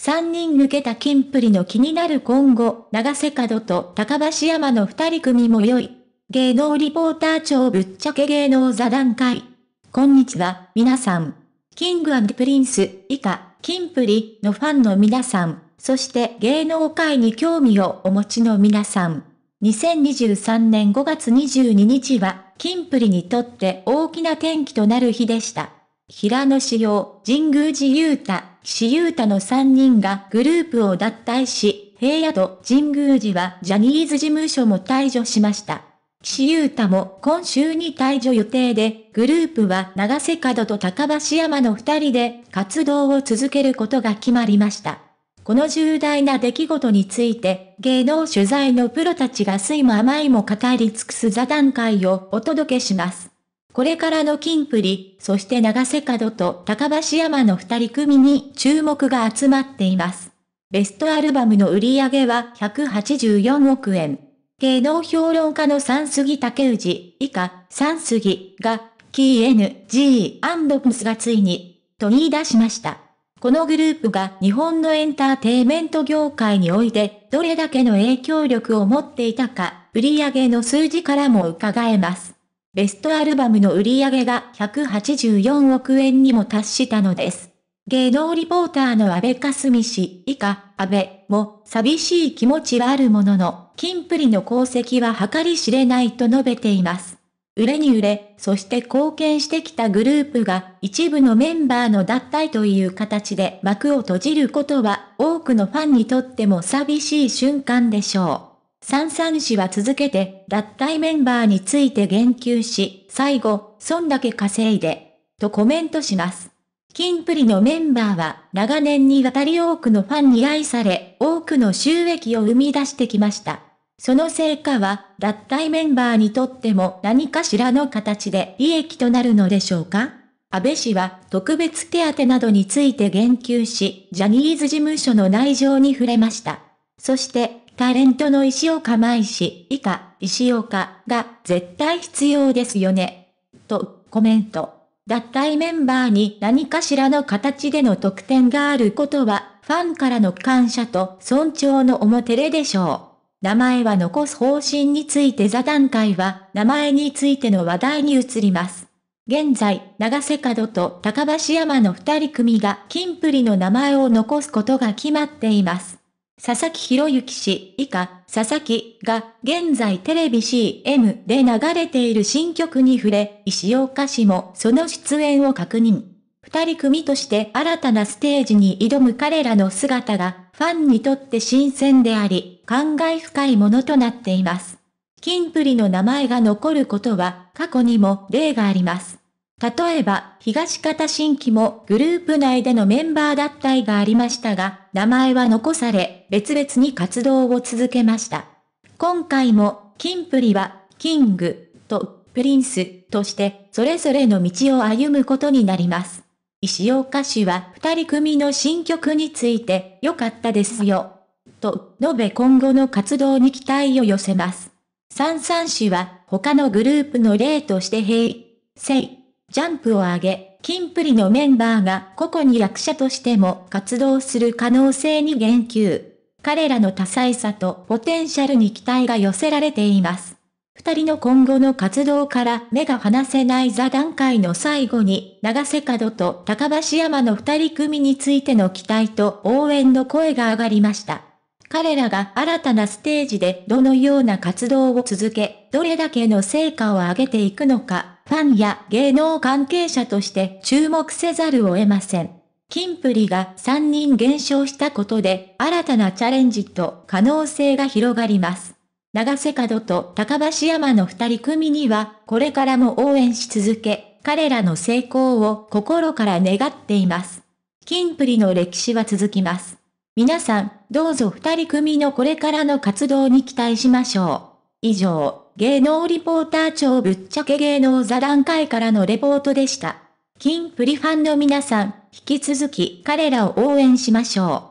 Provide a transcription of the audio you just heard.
三人抜けた金プリの気になる今後、長瀬角と高橋山の二人組も良い。芸能リポーター長ぶっちゃけ芸能座談会。こんにちは、皆さん。キングプリンス以下、金プリのファンの皆さん、そして芸能界に興味をお持ちの皆さん。2023年5月22日は、金プリにとって大きな転機となる日でした。平野紫耀、神宮寺勇太、岸優太の3人がグループを脱退し、平野と神宮寺はジャニーズ事務所も退場しました。岸優太も今週に退場予定で、グループは長瀬角と高橋山の2人で活動を続けることが決まりました。この重大な出来事について、芸能取材のプロたちが酸いも甘いも語り尽くす座談会をお届けします。これからのキンプリ、そして長瀬角と高橋山の二人組に注目が集まっています。ベストアルバムの売り上げは184億円。芸能評論家の三杉竹内以下三杉が k n g p s がついにと言い出しました。このグループが日本のエンターテイメント業界においてどれだけの影響力を持っていたか、売上の数字からも伺えます。ベストアルバムの売り上げが184億円にも達したのです。芸能リポーターの安倍かすみ氏以下、安倍も寂しい気持ちはあるものの、金プリの功績は計り知れないと述べています。売れに売れ、そして貢献してきたグループが一部のメンバーの脱退という形で幕を閉じることは多くのファンにとっても寂しい瞬間でしょう。サンサン氏は続けて、脱退メンバーについて言及し、最後、損だけ稼いで、とコメントします。キンプリのメンバーは、長年にわたり多くのファンに愛され、多くの収益を生み出してきました。その成果は、脱退メンバーにとっても何かしらの形で利益となるのでしょうか安倍氏は特別手当などについて言及し、ジャニーズ事務所の内情に触れました。そして、タレントの石岡舞氏以下、石岡が絶対必要ですよね。と、コメント。脱退メンバーに何かしらの形での特典があることは、ファンからの感謝と尊重の表れでしょう。名前は残す方針について座談会は、名前についての話題に移ります。現在、長瀬角と高橋山の二人組が金プリの名前を残すことが決まっています。佐々木博之氏以下、佐々木が現在テレビ CM で流れている新曲に触れ、石岡氏もその出演を確認。二人組として新たなステージに挑む彼らの姿が、ファンにとって新鮮であり、感慨深いものとなっています。キンプリの名前が残ることは、過去にも例があります。例えば、東方新規もグループ内でのメンバー脱退がありましたが、名前は残され、別々に活動を続けました。今回も、キンプリは、キングとプリンスとして、それぞれの道を歩むことになります。石岡氏は二人組の新曲について、良かったですよ。と、述べ今後の活動に期待を寄せます。三三氏は、他のグループの例として、平、せい、ジャンプを上げ、キンプリのメンバーが個々に役者としても活動する可能性に言及。彼らの多彩さとポテンシャルに期待が寄せられています。二人の今後の活動から目が離せない座談会の最後に、長瀬角と高橋山の二人組についての期待と応援の声が上がりました。彼らが新たなステージでどのような活動を続け、どれだけの成果を上げていくのか、ファンや芸能関係者として注目せざるを得ません。キンプリが3人減少したことで、新たなチャレンジと可能性が広がります。長瀬角と高橋山の二人組には、これからも応援し続け、彼らの成功を心から願っています。キンプリの歴史は続きます。皆さん、どうぞ二人組のこれからの活動に期待しましょう。以上。芸能リポーター長ぶっちゃけ芸能座談会からのレポートでした。金プリファンの皆さん、引き続き彼らを応援しましょう。